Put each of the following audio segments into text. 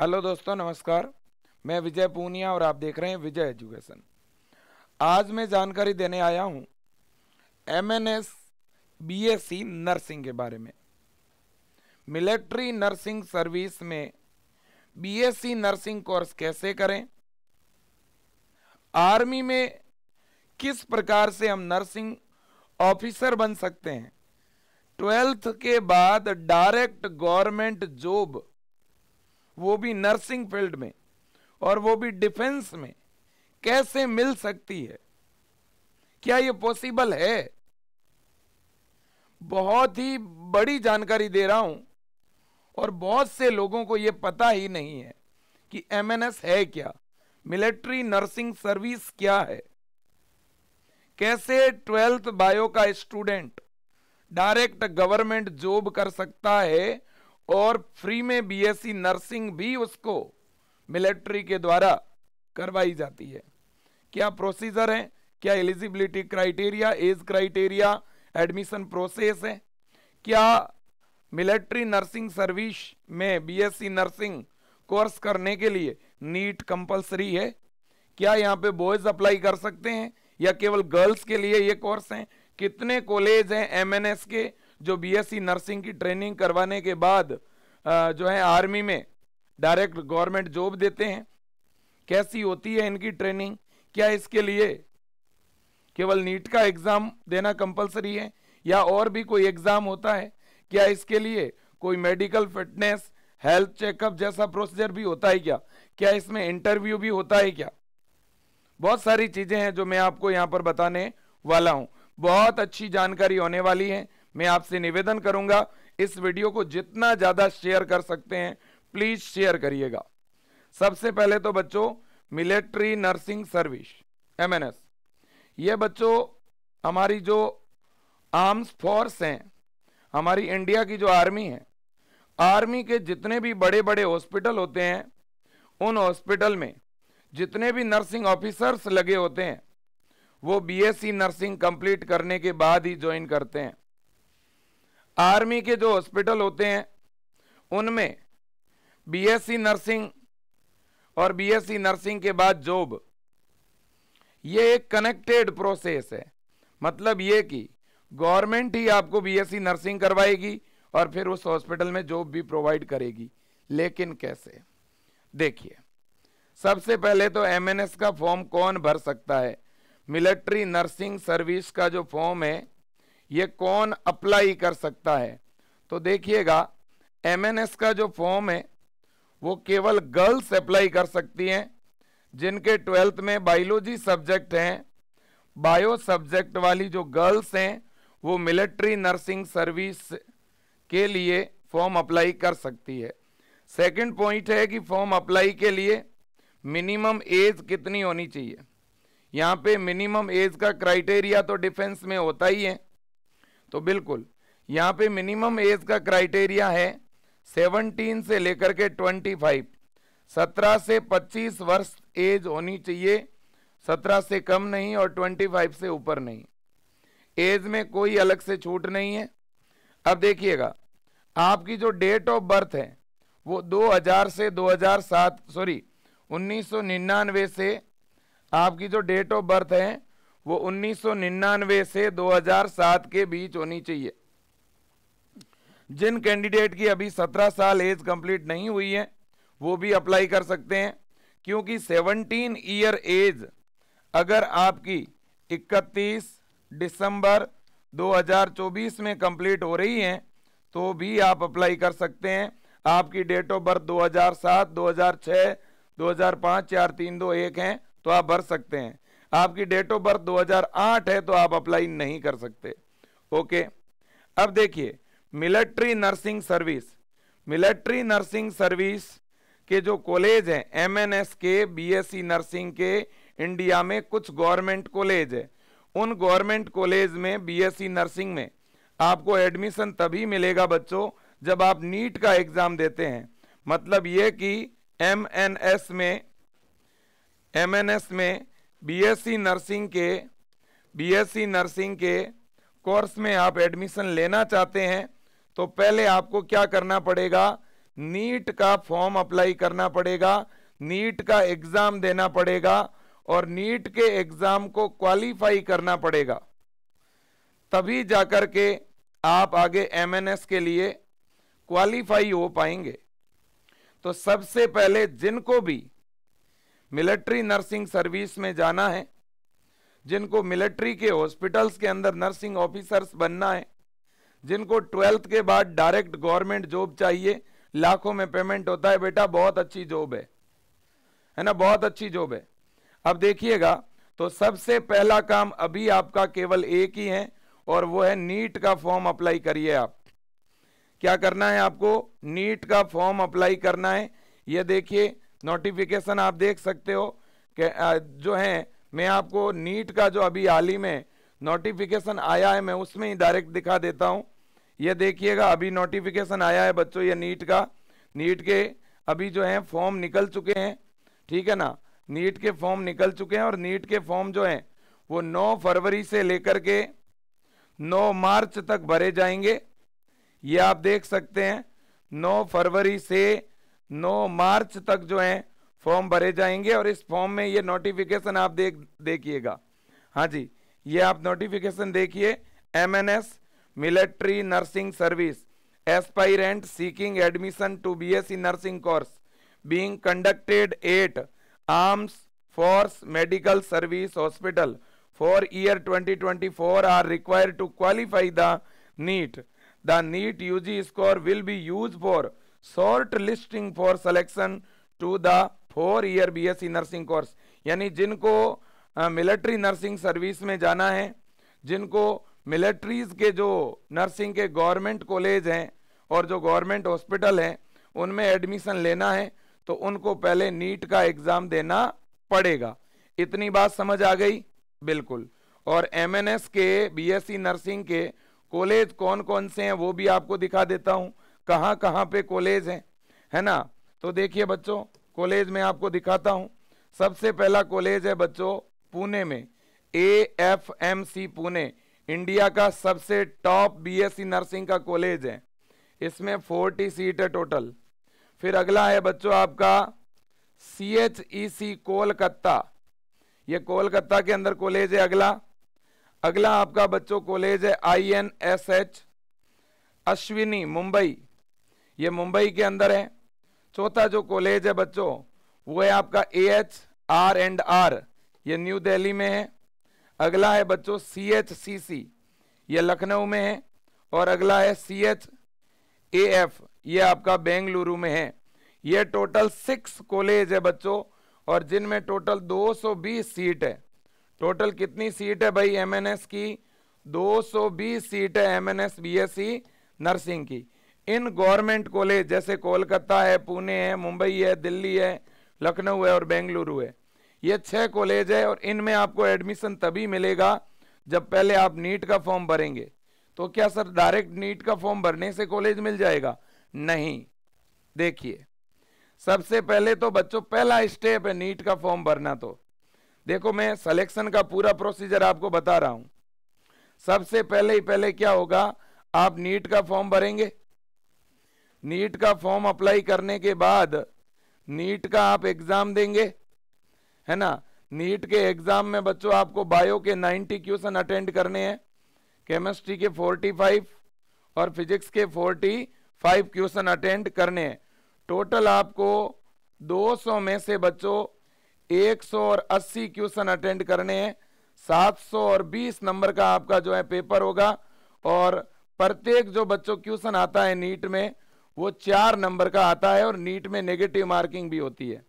hello दोस्तों नमस्कार मैं विजय पूनिया और आप देख रहे हैं विजय एजुकेशन आज मैं जानकारी देने आया हूं M N S B S C nursing के बारे में मिलिट्री नर्सिंग सर्विस में B S C nursing course कैसे करें आर्मी में किस प्रकार से हम नर्सिंग ऑफिसर बन सकते हैं ट्वेल्थ के बाद डायरेक्ट गवर्नमेंट जॉब वो भी नर्सिंग फील्ड में और वो भी डिफेंस में कैसे मिल सकती है क्या ये पॉसिबल है बहुत ही बड़ी जानकारी दे रहा हूं और बहुत से लोगों को ये पता ही नहीं है कि एमएनएस है क्या मिलिट्री नर्सिंग सर्विस क्या है कैसे ट्वेल्थ बायो का स्टूडेंट डायरेक्ट गवर्नमेंट जॉब कर सकता है और फ्री में बीएससी नर्सिंग भी उसको मिलिट्री के द्वारा करवाई जाती है क्या प्रोसीजर है क्या eligibility criteria age criteria admission process है क्या मिलिट्री नर्सिंग सर्विस में बीएससी नर्सिंग कोर्स करने के लिए नीट कंपलसरी है क्या यहाँ पे बॉयज़ अप्लाई कर सकते हैं या केवल गर्ल्स के लिए ये कोर्स हैं कितने कॉलेज हैं एमएनएस के जो बीएससी नर्सिंग की ट्रेनिंग करवाने के बाद जो है आर्मी में डायरेक्ट गवर्नमेंट जॉब देते हैं कैसी होती है इनकी ट्रेनिंग क्या इसके लिए केवल नीट का एग्ज़ाम देना कंपलसरी है या और भी कोई एग्ज़ाम होता है क्या इसके लिए कोई मेडिकल फिटनेस हेल्थ चेकअप जैसा प्रोसीजर भी होता है क्या क्या इसमें इंटरव्यू भी होता है क्या बहुत सारी चीज़ें हैं जो मैं आपको यहाँ पर बताने वाला हूँ बहुत अच्छी जानकारी होने वाली है मैं आपसे निवेदन करूंगा इस वीडियो को जितना ज़्यादा शेयर कर सकते हैं प्लीज़ शेयर करिएगा सबसे पहले तो बच्चों military nursing service M N S ये बच्चों हमारी जो आर्म्स फोर्स हैं हमारी इंडिया की जो आर्मी है आर्मी के जितने भी बड़े बड़े हॉस्पिटल होते हैं उन हॉस्पिटल में जितने भी नर्सिंग ऑफिसर्स लगे होते हैं वो बीएससी नर्सिंग कंप्लीट करने के बाद ही ज्वाइन करते हैं आर्मी के जो हॉस्पिटल होते हैं उनमें बीएससी नर्सिंग और बीएससी नर्सिंग के बाद जॉब ये एक कनेक्टेड प्रोसेस है मतलब ये कि गवर्नमेंट ही आपको बीएससी नर्सिंग करवाएगी और फिर उस हॉस्पिटल में जॉब भी प्रोवाइड करेगी लेकिन कैसे देखिए सबसे पहले तो एमएनएस का फॉर्म कौन भर सकता है मिलिट्री नर्सिंग सर्विस का जो फॉर्म है ये कौन अप्लाई कर सकता है तो देखिएगा एम का जो फॉर्म है वो केवल गर्ल्स अप्लाई कर सकती हैं जिनके ट्वेल्थ में बायोलॉजी सब्जेक्ट हैं बायो सब्जेक्ट वाली जो गर्ल्स हैं वो मिलिट्री नर्सिंग सर्विस के लिए फॉर्म अप्लाई कर सकती है सेकंड पॉइंट है कि फॉर्म अप्लाई के लिए मिनिमम एज कितनी होनी चाहिए यहाँ पे मिनिमम एज का क्राइटेरिया तो डिफेंस में होता ही है तो बिल्कुल यहाँ पे मिनिमम एज का क्राइटेरिया है 17 से लेकर के 25 17 से 25 वर्ष एज होनी चाहिए 17 से कम नहीं और 25 से ऊपर नहीं एज में कोई अलग से छूट नहीं है अब देखिएगा आपकी जो डेट ऑफ बर्थ है वो 2000 से 2007 सॉरी 1999 से आपकी जो डेट ऑफ बर्थ है वो 1999 से 2007 के बीच होनी चाहिए जिन कैंडिडेट की अभी 17 साल एज कंप्लीट नहीं हुई है वो भी अप्लाई कर सकते हैं क्योंकि 17 ईयर एज अगर आपकी 31 दिसंबर 2024 में कंप्लीट हो रही है तो भी आप अप्लाई कर सकते हैं आपकी डेट ऑफ बर्थ 2007, 2006, 2005, चार तीन दो एक हैं तो आप भर सकते हैं आपकी डेट ऑफ बर्थ 2008 है तो आप अप्लाई नहीं कर सकते ओके अब देखिए military nursing service military nursing service के जो कॉलेज हैं एमएनएस के बीएससी नर्सिंग e के इंडिया में कुछ गवर्नमेंट कॉलेज है उन गवर्नमेंट कॉलेज में बीएससी नर्सिंग e में आपको एडमिशन तभी मिलेगा बच्चों जब आप नीट का एग्ज़ाम देते हैं मतलब ये कि एमएनएस में एमएनएस में बीएससी नर्सिंग के बीएससी नर्सिंग के कोर्स में आप एडमिशन लेना चाहते हैं तो पहले आपको क्या करना पड़ेगा नीट का फॉर्म अप्लाई करना पड़ेगा नीट का एग्ज़ाम देना पड़ेगा और नीट के एग्ज़ाम को क्वालिफाई करना पड़ेगा तभी जाकर के आप आगे एमएनएस के लिए क्वालिफाई हो पाएंगे तो सबसे पहले जिनको भी मिलिट्री नर्सिंग सर्विस में जाना है जिनको मिलिट्री के हॉस्पिटल्स के अंदर नर्सिंग ऑफिसर्स बनना है जिनको ट्वेल्थ के बाद डायरेक्ट गवर्नमेंट जॉब चाहिए लाखों में पेमेंट होता है बेटा बहुत अच्छी जॉब है है ना बहुत अच्छी जॉब है अब देखिएगा तो सबसे पहला काम अभी आपका केवल एक ही है और वो है नीट का फॉर्म अप्लाई करिए आप क्या करना है आपको नीट का फॉर्म अप्लाई करना है ये देखिए नोटिफिकेशन आप देख सकते हो कि जो है मैं आपको नीट का जो अभी हाल ही में नोटिफिकेशन आया है मैं उसमें ही डायरेक्ट दिखा देता हूँ ये देखिएगा अभी नोटिफिकेशन आया है बच्चों ये नीट का नीट के अभी जो है फॉर्म निकल चुके हैं ठीक है ना नीट के फॉर्म निकल चुके हैं और नीट के फॉर्म जो हैं वो 9 फरवरी से लेकर के 9 मार्च तक भरे जाएंगे ये आप देख सकते हैं 9 फरवरी से 9 मार्च तक जो है फॉर्म भरे जाएंगे और इस फॉर्म में ये नोटिफिकेशन आप देख देखिएगा हाँ जी ये आप नोटिफिकेशन देखिए M N S military nursing service aspirant seeking admission to B S nursing course being conducted at arms force medical service hospital for year 2024 are required to qualify the NEET the NEET UG score will be use for short listing for selection to the four year BSc nursing course यानी जिनको military nursing service में जाना है जिनको militaries के जो nursing के government college हैं और जो गवर्नमेंट हॉस्पिटल हैं उनमें एडमिशन लेना है तो उनको पहले नीट का एग्ज़ाम देना पड़ेगा इतनी बात समझ आ गई बिल्कुल और एमएनएस के बीएससी नर्सिंग के कॉलेज कौन कौन से हैं वो भी आपको दिखा देता हूँ कहाँ कहाँ पे कॉलेज हैं है ना तो देखिए बच्चों कॉलेज में आपको दिखाता हूँ सबसे पहला कॉलेज है बच्चों पुणे में A F M C Pune India का सबसे टॉप बीएससी नर्सिंग का कॉलेज है इसमें फोर्टी सीट है टोटल फिर अगला है बच्चों आपका सी एच ई सी कोलकाता ये कोलकाता के अंदर कॉलेज है अगला अगला आपका बच्चों कॉलेज है I N S H Ashwini Mumbai ये मुंबई के अंदर है चौथा जो कॉलेज है बच्चों वो है आपका A H R and R ये न्यू दिल्ली में है अगला है बच्चों सी एच सी सी ये लखनऊ में है और अगला है सी एच ए एफ ये आपका बेंगलुरु में है ये टोटल सिक्स कॉलेज है बच्चों और जिनमें टोटल 220 सीट है टोटल कितनी सीट है भाई एमएनएस की 220 सीट है एमएनएस बीएससी नर्सिंग की इन गवर्नमेंट कॉलेज जैसे कोलकाता है पुणे है मुंबई है दिल्ली है लखनऊ है और बेंगलुरु है ये छह कॉलेज है और इनमें आपको एडमिशन तभी मिलेगा जब पहले आप नीट का फॉर्म भरेंगे तो क्या सर डायरेक्ट नीट का फॉर्म भरने से कॉलेज मिल जाएगा नहीं देखिए सबसे पहले तो बच्चों पहला स्टेप है नीट का फॉर्म भरना तो देखो मैं सिलेक्शन का पूरा प्रोसीजर आपको बता रहा हूं सबसे पहले ही पहले क्या होगा आप नीट का फॉर्म भरेंगे नीट का फॉर्म अप्लाई करने के बाद नीट का आप एग्ज़ाम देंगे है ना नीट के एग्ज़ाम में बच्चों आपको बायो के 90 क्वेश्चन अटेंड करने हैं केमिस्ट्री के 45 और फिजिक्स के 45 क्वेश्चन अटेंड करने हैं टोटल आपको 200 में से बच्चों 180 और 80 क्वेश्चन अटेंड करने हैं 700 और 20 नंबर का आपका जो है पेपर होगा और प्रत्येक जो बच्चों क्वेश्चन आता है नीट में वो चार नंबर का आता है और नीट में नेगेटिव मार्किंग भी होती है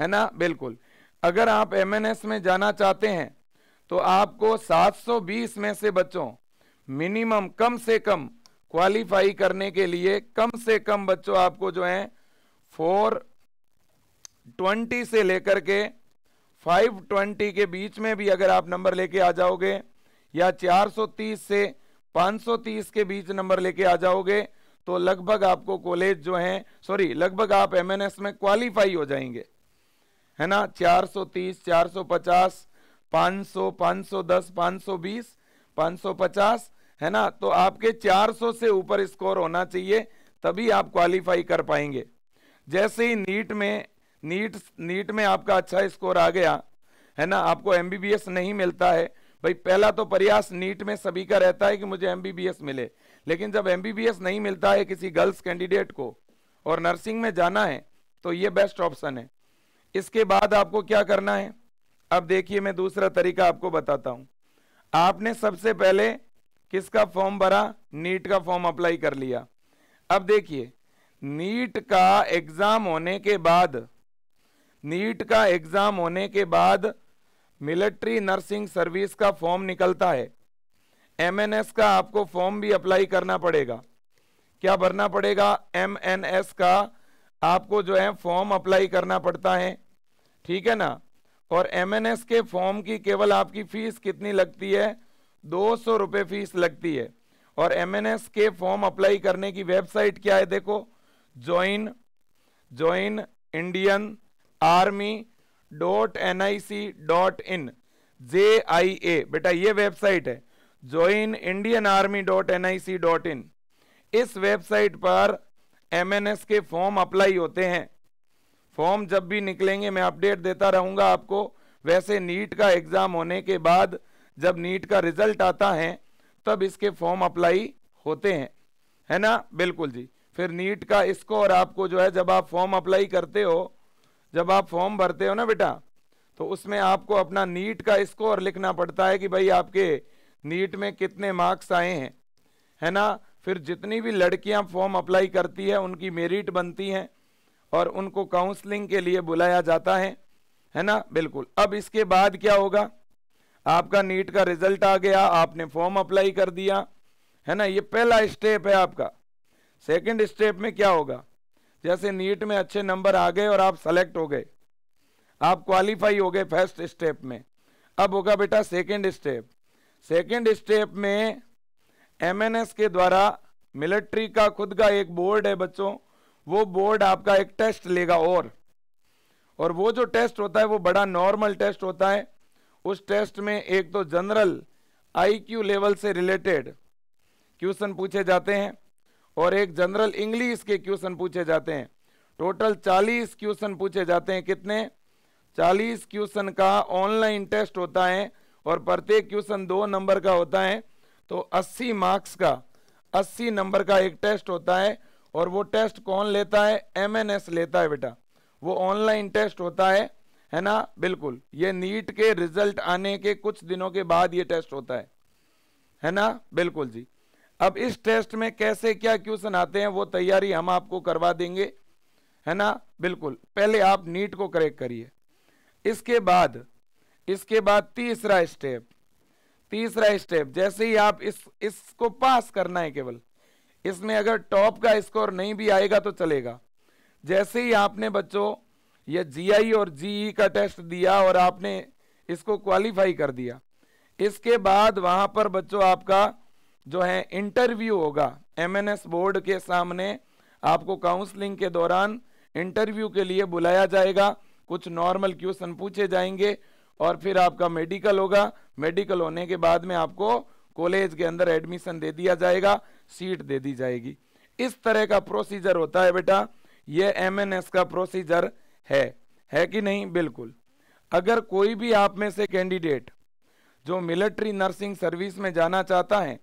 है ना बिल्कुल अगर आप एम में जाना चाहते हैं तो आपको 720 में से बच्चों मिनिमम कम से कम क्वालिफाई करने के लिए कम से कम बच्चों आपको जो है फोर ट्वेंटी से लेकर के फाइव ट्वेंटी के बीच में भी अगर आप नंबर लेके आ जाओगे या 430 से 530 के बीच नंबर लेके आ जाओगे तो लगभग आपको कॉलेज जो हैं सॉरी लगभग आप एमएनएस में क्वालिफाई हो जाएंगे है ना 430 450 500 510 520 550 है ना तो आपके 400 से ऊपर स्कोर होना चाहिए तभी आप क्वालिफाई कर पाएंगे जैसे ही नीट में नीट नीट में आपका अच्छा स्कोर आ गया है ना आपको एम नहीं मिलता है भाई पहला तो प्रयास नीट में सभी का रहता है कि मुझे एम मिले लेकिन जब एम नहीं मिलता है किसी गर्ल्स कैंडिडेट को और नर्सिंग में जाना है तो ये बेस्ट ऑप्शन है इसके बाद आपको क्या करना है अब देखिए मैं दूसरा तरीका आपको बताता हूँ आपने सबसे पहले किसका फॉर्म भरा नीट का फॉर्म अप्लाई कर लिया अब देखिए नीट का एग्ज़ाम होने के बाद नीट का एग्ज़ाम होने के बाद मिलिट्री नर्सिंग सर्विस का फॉर्म निकलता है एमएनएस का आपको फॉर्म भी अप्लाई करना पड़ेगा क्या भरना पड़ेगा एमएनएस का आपको जो है फॉर्म अप्लाई करना पड़ता है ठीक है ना और एमएनएस के फॉर्म की केवल आपकी फ़ीस कितनी लगती है दो सौ रुपये फ़ीस लगती है और एमएनएस के फॉर्म अप्लाई करने की वेबसाइट क्या है देखो join join Indian army dot N I C dot in J I A बेटा ये वेबसाइट है join Indian army dot N I C dot in इस वेबसाइट पर एम एन एस के फॉर्म अप्लाई होते हैं फॉर्म जब भी निकलेंगे मैं अपडेट देता रहूंगा आपको वैसे नीट का एग्ज़ाम होने के बाद जब नीट का रिजल्ट आता है तब इसके फॉर्म अप्लाई होते हैं है ना बिल्कुल जी फिर नीट का इसको और आपको जो है जब आप फॉर्म अप्लाई करते हो जब आप फॉर्म भरते हो ना बेटा तो उसमें आपको अपना नीट का स्कोर लिखना पड़ता है कि भाई आपके नीट में कितने मार्क्स आए हैं है ना फिर जितनी भी लड़कियां फॉर्म अप्लाई करती है उनकी मेरिट बनती हैं और उनको काउंसलिंग के लिए बुलाया जाता है है ना बिल्कुल अब इसके बाद क्या होगा आपका नीट का रिजल्ट आ गया आपने फॉर्म अप्लाई कर दिया है ना ये पहला स्टेप है आपका सेकंड स्टेप में क्या होगा जैसे नीट में अच्छे नंबर आ गए और आप सेलेक्ट हो गए आप क्वालिफाई हो गए फर्स्ट स्टेप में अब होगा बेटा सेकेंड स्टेप सेकेंड स्टेप में एमएनएस के द्वारा मिलिट्री का खुद का एक बोर्ड है बच्चों वो बोर्ड आपका एक टेस्ट लेगा और और वो जो टेस्ट होता है वो बड़ा नॉर्मल टेस्ट होता है उस टेस्ट में एक तो जनरल आईक्यू लेवल से रिलेटेड क्वेश्चन पूछे जाते हैं और एक जनरल इंग्लिश के क्वेश्चन पूछे जाते हैं टोटल 40 क्वेश्चन पूछे जाते हैं कितने 40 क्वेश्चन का ऑनलाइन टेस्ट होता है और प्रत्येक क्वेश्चन दो नंबर का होता है तो 80 मार्क्स का 80 नंबर का एक टेस्ट होता है और वो टेस्ट कौन लेता है एम लेता है बेटा वो ऑनलाइन टेस्ट होता है है ना बिल्कुल ये नीट के रिजल्ट आने के कुछ दिनों के बाद ये टेस्ट होता है है ना बिल्कुल जी अब इस टेस्ट में कैसे क्या क्वेश्चन आते हैं वो तैयारी हम आपको करवा देंगे है ना बिल्कुल पहले आप नीट को करेक्ट करिए इसके बाद इसके बाद तीसरा स्टेप तीसरा स्टेप जैसे ही आप इस इसको पास करना है केवल इसमें अगर टॉप का स्कोर नहीं भी आएगा तो चलेगा जैसे ही आपने बच्चों यह जीआई और जीई e का टेस्ट दिया और आपने इसको क्वालिफाई कर दिया इसके बाद वहां पर बच्चों आपका जो है इंटरव्यू होगा एमएनएस बोर्ड के सामने आपको काउंसलिंग के दौरान इंटरव्यू के लिए बुलाया जाएगा कुछ नॉर्मल क्वेश्चन पूछे जाएंगे और फिर आपका मेडिकल होगा मेडिकल होने के बाद में आपको कॉलेज के अंदर एडमिशन दे दिया जाएगा सीट दे दी जाएगी इस तरह का प्रोसीजर होता है बेटा ये एम का प्रोसीजर है है कि नहीं बिल्कुल अगर कोई भी आप में से कैंडिडेट जो मिलिट्री नर्सिंग सर्विस में जाना चाहता है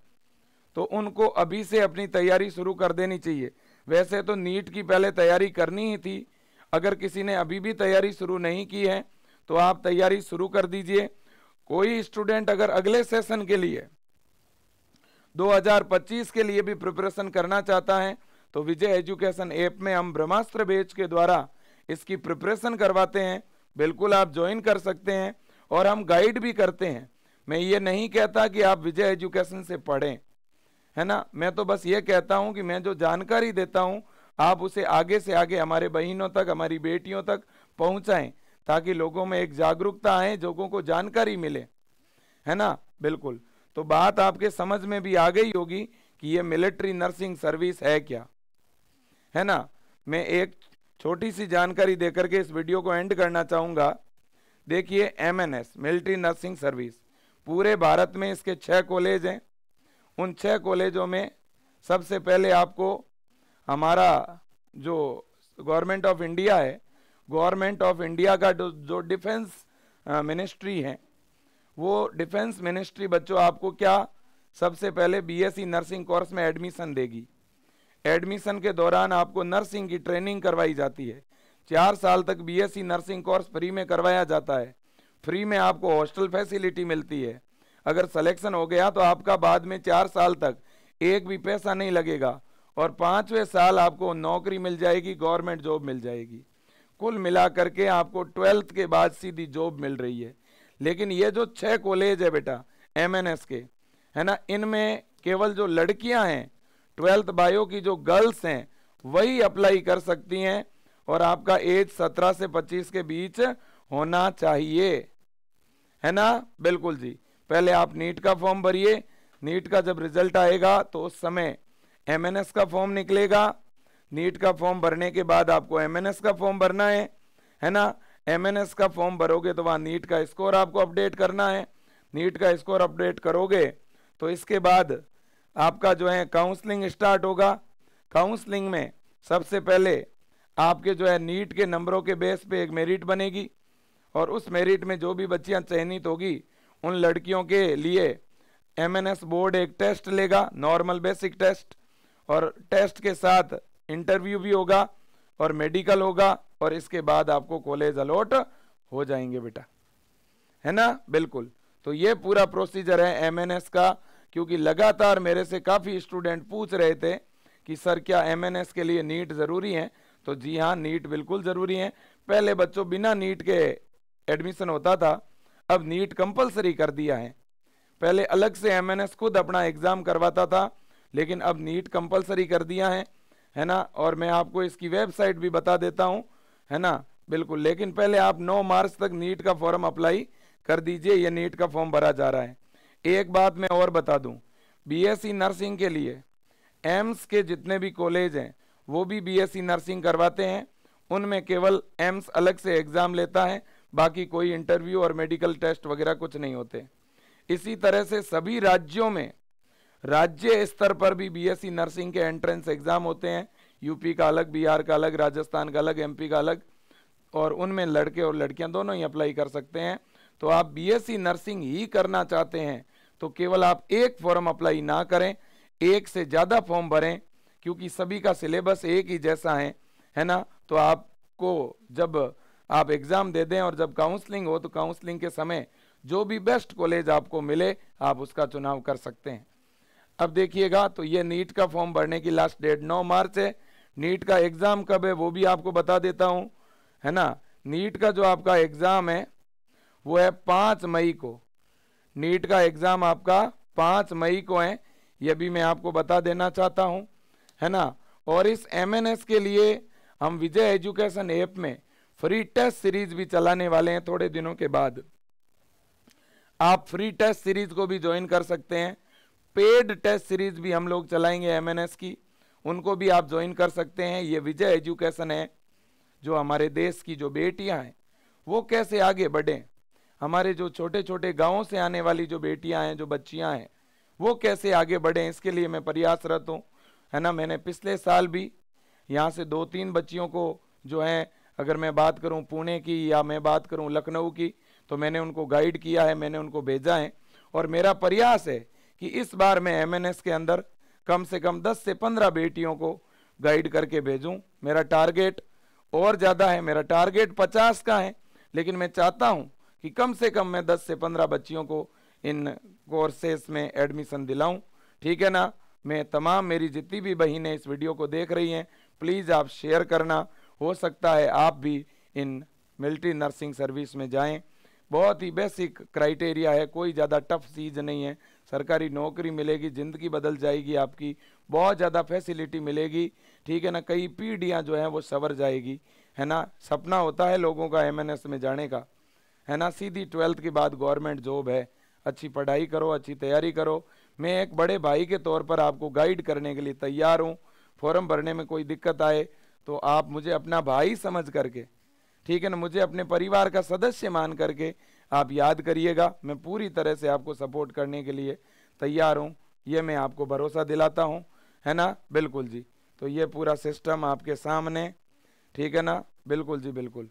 तो उनको अभी से अपनी तैयारी शुरू कर देनी चाहिए वैसे तो नीट की पहले तैयारी करनी ही थी अगर किसी ने अभी भी तैयारी शुरू नहीं की है तो आप तैयारी शुरू कर दीजिए कोई स्टूडेंट अगर अगले सेशन के लिए 2025 के लिए भी प्रिपरेशन करना चाहता है तो विजय एजुकेशन ऐप में हम ब्रह्मास्त्र बेच के द्वारा इसकी प्रिपरेशन करवाते हैं बिल्कुल आप ज्वाइन कर सकते हैं और हम गाइड भी करते हैं मैं ये नहीं कहता कि आप विजय एजुकेशन से पढ़ें है ना मैं तो बस ये कहता हूँ कि मैं जो जानकारी देता हूँ आप उसे आगे से आगे हमारे बहनों तक हमारी बेटियों तक पहुँचाएँ ताकि लोगों में एक जागरूकता आए लोगों को जानकारी मिले है ना बिल्कुल तो बात आपके समझ में भी आ गई होगी कि ये मिलिट्री नर्सिंग सर्विस है क्या है ना मैं एक छोटी सी जानकारी देकर के इस वीडियो को एंड करना चाहूँगा देखिए एमएनएस मिलिट्री नर्सिंग सर्विस पूरे भारत में इसके छः कॉलेज हैं उन छः कॉलेजों में सबसे पहले आपको हमारा जो गवर्नमेंट ऑफ इंडिया है गवर्नमेंट ऑफ इंडिया का जो डिफेंस मिनिस्ट्री है वो डिफेंस मिनिस्ट्री बच्चों आपको क्या सबसे पहले बीएससी e नर्सिंग कोर्स में एडमिशन देगी एडमिशन के दौरान आपको नर्सिंग की ट्रेनिंग करवाई जाती है चार साल तक BSc e nursing course free में करवाया जाता है फ्री में आपको हॉस्टल फैसिलिटी मिलती है अगर सलेक्शन हो गया तो आपका बाद में चार साल तक एक भी पैसा नहीं लगेगा और पाँचवें साल आपको नौकरी मिल जाएगी गवर्नमेंट जॉब मिल जाएगी कुल मिलाकर के आपको ट्वेल्थ के बाद सीधी जॉब मिल रही है लेकिन ये जो छह कॉलेज है बेटा एमएनएस के है ना इनमें केवल जो लड़कियां हैं ट्वेल्थ बायो की जो गर्ल्स हैं वही अप्लाई कर सकती हैं और आपका एज सत्रह से पच्चीस के बीच होना चाहिए है ना बिल्कुल जी पहले आप नीट का फॉर्म भरिए नीट का जब रिजल्ट आएगा तो उस समय एम का फॉर्म निकलेगा नीट का फॉर्म भरने के बाद आपको एमएनएस का फॉर्म भरना है है ना एमएनएस का फॉर्म भरोगे तो वहाँ नीट का स्कोर आपको अपडेट करना है नीट का स्कोर अपडेट करोगे तो इसके बाद आपका जो है काउंसलिंग स्टार्ट होगा काउंसलिंग में सबसे पहले आपके जो है नीट के नंबरों के बेस पे एक मेरिट बनेगी और उस मेरिट में जो भी बच्चियां चयनित होगी उन लड़कियों के लिए एमएनएस बोर्ड एक टेस्ट लेगा नॉर्मल बेसिक टेस्ट और टेस्ट के साथ इंटरव्यू भी होगा और मेडिकल होगा और इसके बाद आपको कॉलेज अलॉट हो जाएंगे बेटा है ना बिल्कुल तो ये पूरा प्रोसीजर है एमएनएस का क्योंकि लगातार मेरे से काफ़ी स्टूडेंट पूछ रहे थे कि सर क्या एमएनएस के लिए नीट ज़रूरी है तो जी हाँ नीट बिल्कुल ज़रूरी है पहले बच्चों बिना नीट के एडमिशन होता था अब नीट कंपलसरी कर दिया है पहले अलग से एमएनएस खुद अपना एग्ज़ाम करवाता था लेकिन अब नीट कंपलसरी कर दिया है है ना और मैं आपको इसकी वेबसाइट भी बता देता हूँ है ना बिल्कुल लेकिन पहले आप 9 मार्च तक नीट का फॉर्म अप्लाई कर दीजिए यह नीट का फॉर्म भरा जा रहा है एक बात मैं और बता दूं बीएससी e नर्सिंग के लिए एम्स के जितने भी कॉलेज हैं वो भी बीएससी e नर्सिंग करवाते हैं उनमें केवल एम्स अलग से एग्ज़ाम लेता है बाकी कोई इंटरव्यू और मेडिकल टेस्ट वगैरह कुछ नहीं होते इसी तरह से सभी राज्यों में राज्य स्तर पर भी बीएससी e नर्सिंग के एंट्रेंस एग्ज़ाम होते हैं यूपी का अलग बिहार का अलग राजस्थान का अलग एमपी का अलग और उनमें लड़के और लड़कियां दोनों ही अप्लाई कर सकते हैं तो आप बीएससी e नर्सिंग ही करना चाहते हैं तो केवल आप एक फॉर्म अप्लाई ना करें एक से ज़्यादा फॉर्म भरें क्योंकि सभी का सिलेबस एक ही जैसा है है ना तो आपको जब आप एग्ज़ाम दे दें और जब काउंसलिंग हो तो काउंसलिंग के समय जो भी बेस्ट कॉलेज आपको मिले आप उसका चुनाव कर सकते हैं अब देखिएगा तो ये नीट का फॉर्म भरने की लास्ट डेट नौ मार्च है नीट का एग्ज़ाम कब है वो भी आपको बता देता हूँ है ना नीट का जो आपका एग्ज़ाम है वो है पाँच मई को नीट का एग्ज़ाम आपका पाँच मई को है ये भी मैं आपको बता देना चाहता हूँ है ना और इस एम के लिए हम विजय एजुकेशन ऐप में फ्री टेस्ट सीरीज भी चलाने वाले हैं थोड़े दिनों के बाद आप फ्री टेस्ट सीरीज को भी ज्वाइन कर सकते हैं पेड टेस्ट सीरीज भी हम लोग चलाएंगे एमएनएस की उनको भी आप ज्वाइन कर सकते हैं ये विजय एजुकेशन है जो हमारे देश की जो बेटियां हैं वो कैसे आगे बढ़ें हमारे जो छोटे छोटे गाँव से आने वाली जो बेटियाँ हैं जो बच्चियाँ हैं वो कैसे आगे बढ़ें इसके लिए मैं प्रयासरत हूँ है ना मैंने पिछले साल भी यहाँ से दो तीन बच्चियों को जो है अगर मैं बात करूँ पुणे की या मैं बात करूँ लखनऊ की तो मैंने उनको गाइड किया है मैंने उनको भेजा है और मेरा प्रयास है कि इस बार मैं एमएनएस के अंदर कम से कम 10 से 15 बेटियों को गाइड करके भेजूं मेरा टारगेट और ज़्यादा है मेरा टारगेट 50 का है लेकिन मैं चाहता हूं कि कम से कम मैं 10 से 15 बच्चियों को इन कोर्सेस में एडमिशन दिलाऊं ठीक है ना मैं तमाम मेरी जितनी भी बहनें इस वीडियो को देख रही हैं प्लीज़ आप शेयर करना हो सकता है आप भी इन मिलिट्री नर्सिंग सर्विस में जाएं बहुत ही बेसिक क्राइटेरिया है कोई ज़्यादा टफ चीज़ नहीं है सरकारी नौकरी मिलेगी ज़िंदगी बदल जाएगी आपकी बहुत ज़्यादा फैसिलिटी मिलेगी ठीक है ना कई पीढ़ियाँ जो हैं वो सवर जाएगी है ना सपना होता है लोगों का एम में जाने का है ना सीधी ट्वेल्थ के बाद गवर्नमेंट जॉब है अच्छी पढ़ाई करो अच्छी तैयारी करो मैं एक बड़े भाई के तौर पर आपको गाइड करने के लिए तैयार हूँ फॉर्म भरने में कोई दिक्कत आए तो आप मुझे अपना भाई समझ करके ठीक है ना मुझे अपने परिवार का सदस्य मान करके आप याद करिएगा मैं पूरी तरह से आपको सपोर्ट करने के लिए तैयार हूँ ये मैं आपको भरोसा दिलाता हूँ है ना बिल्कुल जी तो ये पूरा सिस्टम आपके सामने ठीक है ना बिल्कुल जी बिल्कुल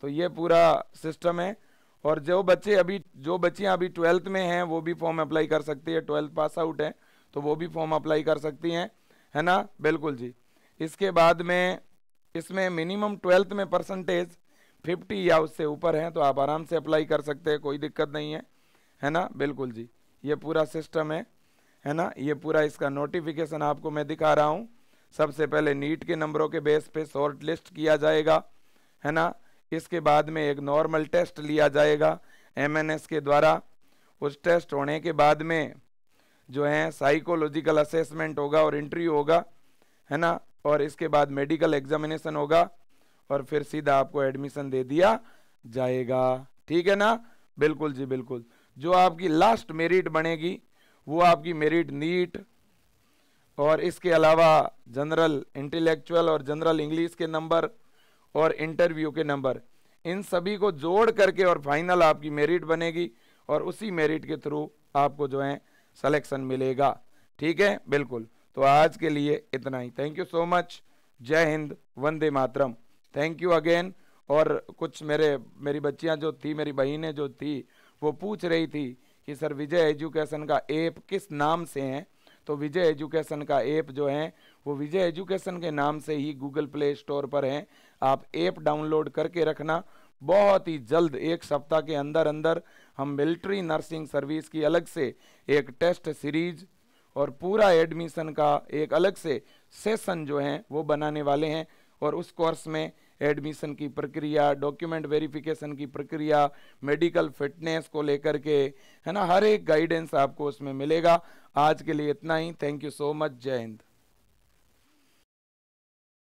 तो ये पूरा सिस्टम है और जो बच्चे अभी जो बच्चियाँ अभी ट्वेल्थ में हैं वो भी फॉर्म अप्लाई कर सकती है ट्वेल्थ पास आउट है तो वो भी फॉर्म अप्लाई कर सकती हैं है ना बिल्कुल जी इसके बाद में इसमें मिनिमम ट्वेल्थ में परसेंटेज फिफ्टी या उससे ऊपर हैं तो आप आराम से अप्लाई कर सकते हैं कोई दिक्कत नहीं है है ना बिल्कुल जी ये पूरा सिस्टम है है ना ये पूरा इसका नोटिफिकेशन आपको मैं दिखा रहा हूँ सबसे पहले नीट के नंबरों के बेस पे शॉर्ट लिस्ट किया जाएगा है ना इसके बाद में एक नॉर्मल टेस्ट लिया जाएगा एम के द्वारा उस टेस्ट होने के बाद में जो है साइकोलॉजिकल असेसमेंट होगा और इंटरव्यू होगा है ना और इसके बाद मेडिकल एग्जामिनेशन होगा और फिर सीधा आपको एडमिशन दे दिया जाएगा ठीक है ना बिल्कुल जी बिल्कुल जो आपकी लास्ट मेरिट बनेगी वो आपकी मेरिट नीट और इसके अलावा जनरल इंटेलेक्चुअल और जनरल इंग्लिश के नंबर और इंटरव्यू के नंबर इन सभी को जोड़ करके और फाइनल आपकी मेरिट बनेगी और उसी मेरिट के थ्रू आपको जो है सलेक्शन मिलेगा ठीक है बिल्कुल तो आज के लिए इतना ही थैंक यू सो मच जय हिंद वंदे मातरम थैंक यू अगेन और कुछ मेरे मेरी बच्चियाँ जो थी मेरी बहनें जो थी वो पूछ रही थी कि सर विजय एजुकेशन का ऐप किस नाम से है तो विजय एजुकेशन का ऐप जो है वो विजय एजुकेशन के नाम से ही गूगल प्ले स्टोर पर है आप ऐप डाउनलोड करके रखना बहुत ही जल्द एक सप्ताह के अंदर अंदर हम मिलिट्री नर्सिंग सर्विस की अलग से एक टेस्ट सीरीज और पूरा एडमिशन का एक अलग से सेशन जो हैं वो बनाने वाले हैं और उस कोर्स में एडमिशन की प्रक्रिया डॉक्यूमेंट वेरिफिकेशन की प्रक्रिया मेडिकल फिटनेस को लेकर के है ना हर एक गाइडेंस आपको उसमें मिलेगा आज के लिए इतना ही थैंक यू सो मच जय हिंद